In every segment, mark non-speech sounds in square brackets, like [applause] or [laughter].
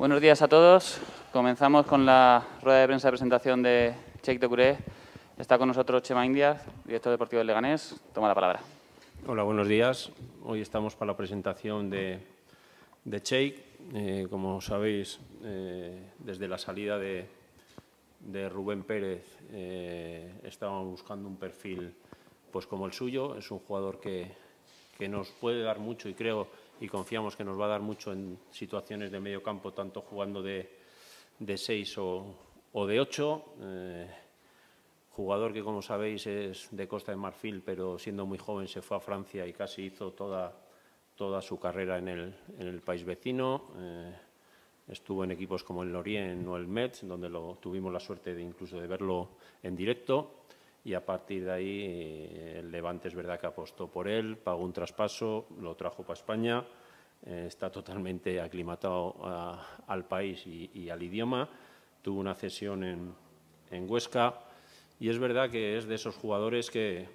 Buenos días a todos. Comenzamos con la rueda de prensa de presentación de de Curé. Está con nosotros Chema Indias, director deportivo del Leganés. Toma la palabra. Hola, buenos días. Hoy estamos para la presentación de, de Cheik. Eh, como sabéis, eh, desde la salida de, Rubén Pérez eh, estábamos buscando un perfil pues como el suyo. Es un jugador que, que nos puede dar mucho y creo y confiamos que nos va a dar mucho en situaciones de medio campo, tanto jugando de, de seis o, o de ocho. Eh, jugador que, como sabéis, es de Costa de Marfil, pero siendo muy joven se fue a Francia y casi hizo toda, toda su carrera en el, en el país vecino. Eh, estuvo en equipos como el Lorient o el Metz, donde lo, tuvimos la suerte de incluso de verlo en directo. Y a partir de ahí, eh, el Levante es verdad que apostó por él, pagó un traspaso, lo trajo para España eh, está totalmente aclimatado al país y, al idioma. Tuvo una cesión en, Huesca y es verdad que es de esos jugadores que,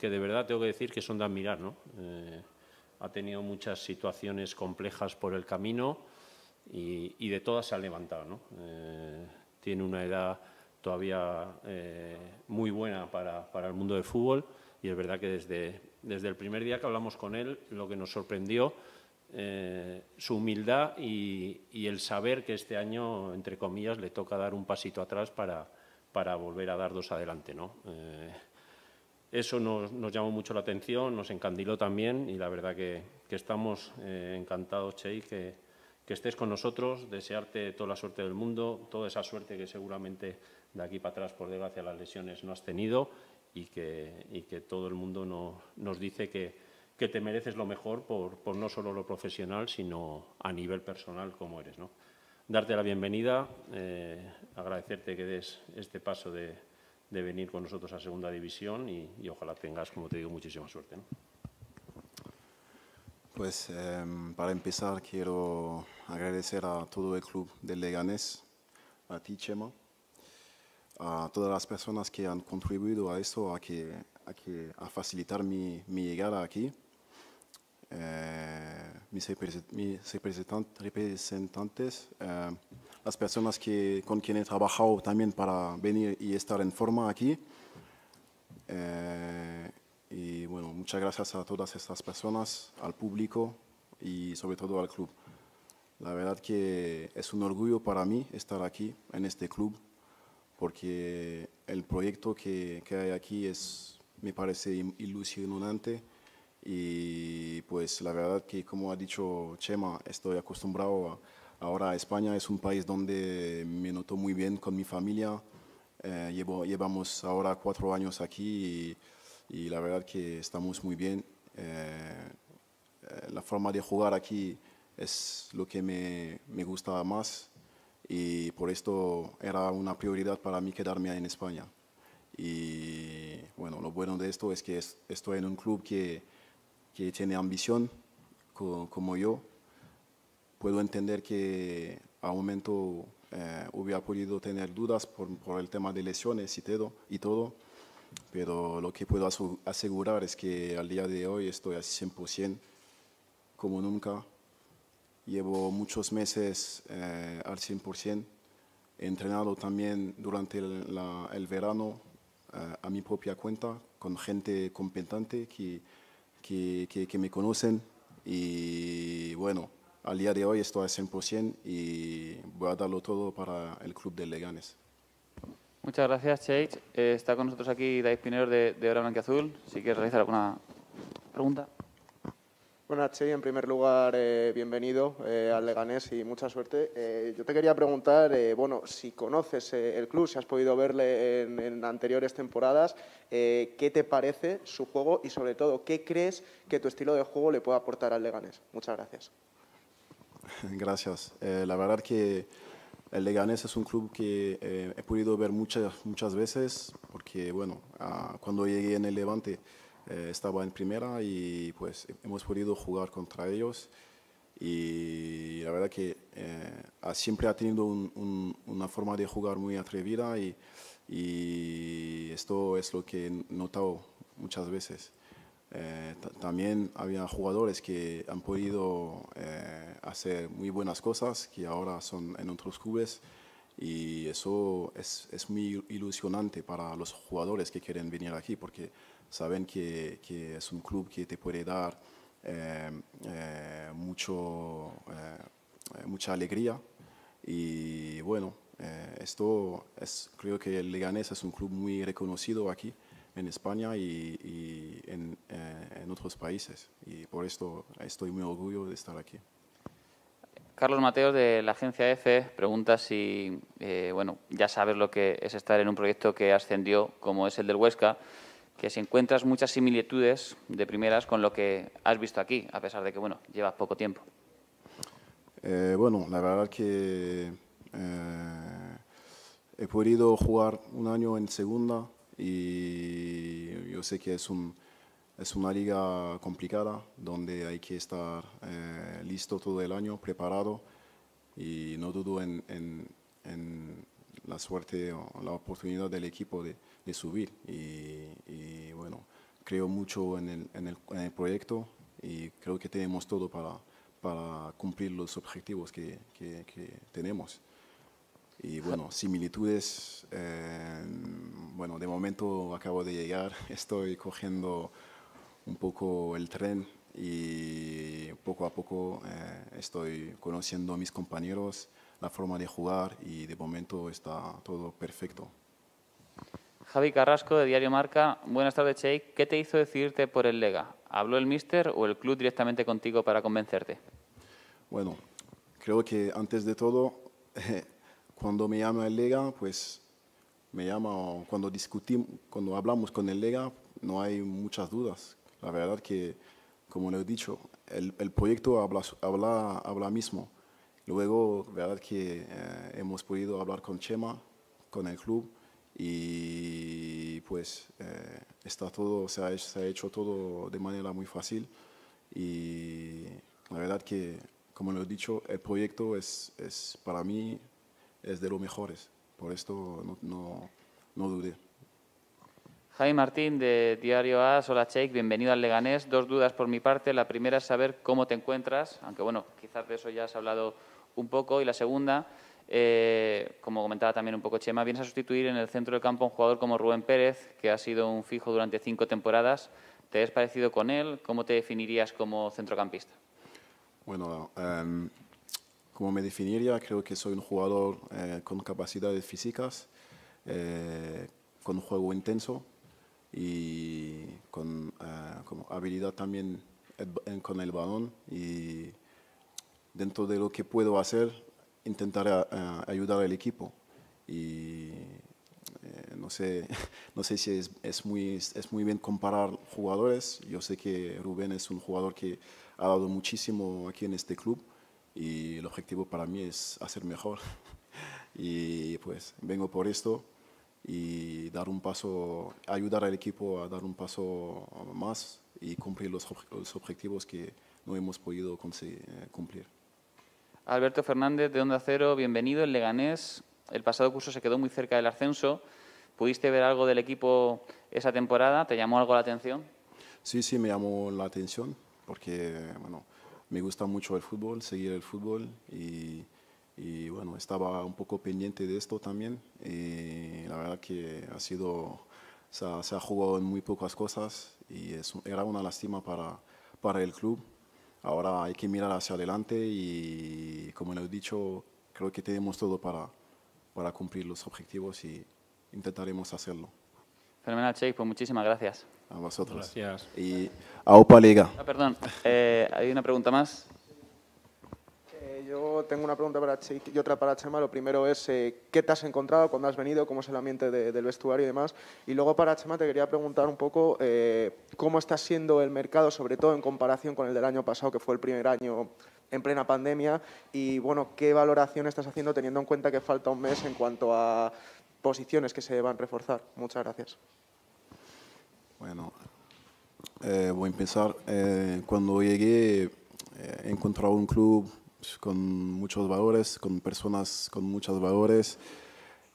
que de verdad tengo que decir que son de admirar. ¿no? Eh, ha tenido muchas situaciones complejas por el camino y, de todas se ha levantado. ¿no? Eh, tiene una edad todavía muy buena para, para el mundo del fútbol y es verdad que desde, desde el primer día que hablamos con él, lo que nos sorprendió eh, su humildad y, el saber que este año, entre comillas, le toca dar un pasito atrás para, volver a dar dos adelante. Eh, eso nos, llamó mucho la atención, nos encandiló también y la verdad que, estamos eh, encantados, Chey, que, que, estés con nosotros, desearte toda la suerte del mundo, toda esa suerte que seguramente de aquí para atrás, por desgracia, las lesiones no has tenido y que, todo el mundo nos dice que que te mereces lo mejor por, no solo lo profesional, sino a nivel personal como eres. ¿no? Darte la bienvenida, eh, agradecerte que des este paso de, venir con nosotros a Segunda División y, ojalá tengas, como te digo, muchísima suerte. Pues em, para empezar quiero agradecer a todo el club del Leganés, a ti Chema, a todas las personas que han contribuido a esto, a, que, a, facilitar mi, mi llegada aquí. Eh, mis, representantes, eh, las personas que, con quienes he trabajado también para venir y estar en forma aquí. Eh, y bueno, muchas gracias a todas estas personas, al público y sobre todo al club. La verdad que es un orgullo para mí estar aquí en este club porque el proyecto que, que hay aquí es, me parece ilusionante y pues la verdad que, como ha dicho Chema, estoy acostumbrado ahora a España, es un país donde me noto muy bien con mi familia. Eh, llevamos ahora cuatro años aquí y, la verdad que estamos muy bien. Eh, eh, la forma de jugar aquí es lo que me, me gusta más y por esto era una prioridad para mí quedarme en España. Y bueno, lo bueno de esto es que estoy en un club que que tiene ambición como yo, puedo entender que a momento eh, hubiera podido tener dudas por, el tema de lesiones y todo, y todo, pero lo que puedo asegurar es que al día de hoy estoy al 100% como nunca. Llevo muchos meses eh, al 100%, he entrenado también durante el, verano eh, a mi propia cuenta con gente competente que que, me conocen y bueno, al día de hoy estoy al 100% y voy a darlo todo para el club de Leganes. Muchas gracias, Chase. Eh, está con nosotros aquí David Pinero de, de Hora Azul Si quieres realizar alguna pregunta. Bueno, Che. en primer lugar, eh, bienvenido eh, al Leganés y mucha suerte. Eh, yo te quería preguntar, bueno, si conoces el club, si has podido verle en, anteriores temporadas, ¿qué te parece su juego y, sobre todo, qué crees que tu estilo de juego le puede aportar al Leganés? Muchas gracias. [laughs] Gracias. la verdad que el Leganés es un club que he podido ver muchas, muchas veces porque, bueno, ah, cuando llegué en el Levante, eh, estaba en primera y pues hemos podido jugar contra ellos y la verdad que eh, siempre ha tenido una forma de jugar muy atrevida y, esto es lo que he notado muchas veces. Eh, también había jugadores que han podido hacer muy buenas cosas que ahora son en otros clubes y eso es, muy ilusionante para los jugadores que quieren venir aquí porque saben que, es un club que te puede dar eh, eh, mucho, eh, mucha alegría. Y bueno, esto es, creo que el Leganés es un club muy reconocido aquí en España y, en, en otros países. Y por esto estoy muy orgulloso de estar aquí. Carlos Mateos de la agencia EFE pregunta si, eh, bueno, ya sabes lo que es estar en un proyecto que ascendió como es el del Huesca, que si encuentras muchas similitudes de primeras con lo que has visto aquí, a pesar de que, bueno, llevas poco tiempo. Eh, bueno, la verdad que eh, he podido jugar un año en segunda y yo sé que es un es una liga complicada donde hay que estar eh, listo todo el año, preparado y no dudo en, en, la suerte o la oportunidad del equipo de, de subir. Y, bueno, creo mucho en el, en el, proyecto y creo que tenemos todo para, para cumplir los objetivos que, que, tenemos. Y bueno, similitudes, eh, bueno, de momento acabo de llegar, [laughs] estoy cogiendo un poco el tren y poco a poco eh, estoy conociendo a mis compañeros, la forma de jugar y de momento está todo perfecto. Javi Carrasco, de Diario Marca. Buenas tardes, Cheik. ¿Qué te hizo decidirte por el Lega? ¿Habló el míster o el club directamente contigo para convencerte? Bueno, creo que antes de todo, [laughs] cuando me llama el Lega, pues me llama, cuando discutimos, cuando hablamos con el Lega, no hay muchas dudas. La verdad que, como le he dicho, el, proyecto habla, habla, mismo. Luego, la verdad que eh, hemos podido hablar con Chema, con el club, y pues eh, está todo, se ha, hecho, se ha hecho todo de manera muy fácil. Y la verdad que, como le he dicho, el proyecto es, para mí es de los mejores. Por esto no, no, no dudé. Javi Martín de Diario A hola Cheik, bienvenido al Leganés. Dos dudas por mi parte. La primera es saber cómo te encuentras, aunque bueno, quizás de eso ya has hablado un poco. Y la segunda, eh, como comentaba también un poco Chema, vienes a sustituir en el centro de campo a un jugador como Rubén Pérez, que ha sido un fijo durante cinco temporadas. ¿Te has parecido con él? ¿Cómo te definirías como centrocampista? Bueno, em, como me definiría, creo que soy un jugador eh, con capacidades físicas, eh, con juego intenso, y con ah, como habilidad también con el balón y dentro de lo que puedo hacer intentar ah, ah, ayudar al equipo y eh, no sé, [laughs] no sé si es, es, muy, es muy bien comparar jugadores. Yo sé que Rubén es un jugador que ha dado muchísimo aquí en este club y el objetivo para mí es hacer mejor. [laughs] y pues vengo por esto y dar un paso, ayudar al equipo a dar un paso más y cumplir los, objetivos que no hemos podido eh, cumplir. Alberto Fernández de Onda Cero, bienvenido. El Leganés el pasado curso se quedó muy cerca del ascenso. ¿Pudiste ver algo del equipo esa temporada? ¿Te llamó algo la atención? Sí, sí, me llamó la atención porque bueno, me gusta mucho el fútbol, seguir el fútbol y y bueno, estaba un poco pendiente de esto también. Y eh, la verdad que ha sido, se ha jugado en muy pocas cosas y era una lástima para, para el club. Ahora hay que mirar hacia adelante y como lo he dicho, creo que tenemos todo para, para cumplir los objetivos y intentaremos hacerlo. Fenomenal, Che. pues muchísimas gracias. A vosotros. Gracias. Y a Opa Liga. Ah, perdón, eh, hay una pregunta más. Yo tengo una pregunta para Chik y otra para Chema. Lo primero es, eh, ¿qué te has encontrado cuando has venido? ¿Cómo es el ambiente del vestuario y demás? Y luego para Chema te quería preguntar un poco eh, cómo está siendo el mercado, sobre todo en comparación con el del año pasado, que fue el primer año en plena pandemia. Y bueno, ¿qué valoración estás haciendo teniendo en cuenta que falta un mes en cuanto a posiciones que se van a reforzar? Muchas gracias. Bueno, eh, voy a empezar. cuando llegué, encontrado un club pues, con muchos valores, con personas con muchos valores.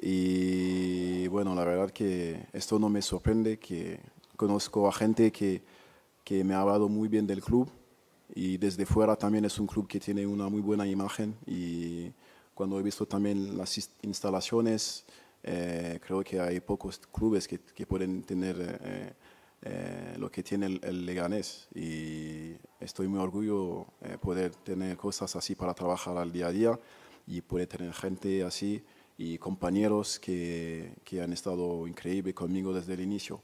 Y bueno, la verdad que esto no me sorprende, que conozco a gente que, que me ha hablado muy bien del club y desde fuera también es un club que tiene una muy buena imagen y cuando he visto también las instalaciones, eh, creo que hay pocos clubes que, que pueden tener... Eh, eh, lo que tiene el, Leganés y estoy muy orgulloso eh, poder tener cosas así para trabajar al día a día y poder tener gente así y compañeros que, que han estado increíbles conmigo desde el inicio.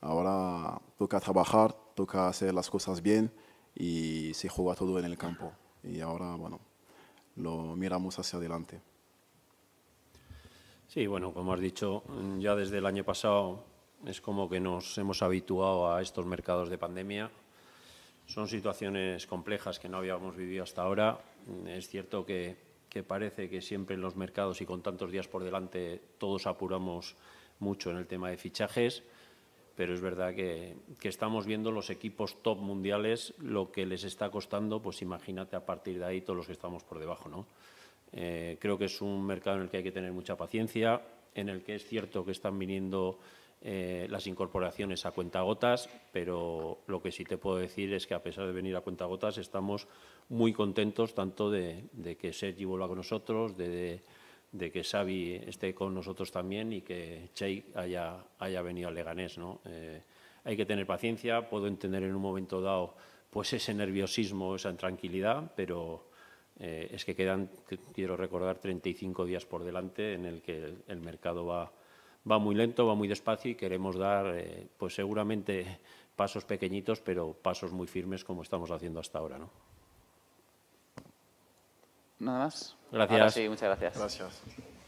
Ahora toca trabajar, toca hacer las cosas bien y se juega todo en el campo. Y ahora, bueno, lo miramos hacia adelante. Sí, bueno, como has dicho, ya desde el año pasado es como que nos hemos habituado a estos mercados de pandemia. Son situaciones complejas que no habíamos vivido hasta ahora. Es cierto que, parece que siempre en los mercados y con tantos días por delante todos apuramos mucho en el tema de fichajes pero es verdad que, estamos viendo los equipos top mundiales lo que les está costando, pues imagínate a partir de ahí todos los que estamos por debajo, ¿no? Eh, creo que es un mercado en el que hay que tener mucha paciencia, en el que es cierto que están viniendo eh, las incorporaciones a cuentagotas, pero lo que sí te puedo decir es que a pesar de venir a cuentagotas estamos muy contentos tanto de, que Sergi vuelva con nosotros, de, que Xavi esté con nosotros también y que Che haya, haya venido al Leganés. ¿no? Eh, hay que tener paciencia, puedo entender en un momento dado pues ese nerviosismo, esa intranquilidad, pero eh, es que quedan, quiero recordar, 35 días por delante en el que el mercado va va muy lento, va muy despacio y queremos dar, eh, pues seguramente pasos pequeñitos, pero pasos muy firmes como estamos haciendo hasta ahora, Nada más. Gracias. muchas Gracias.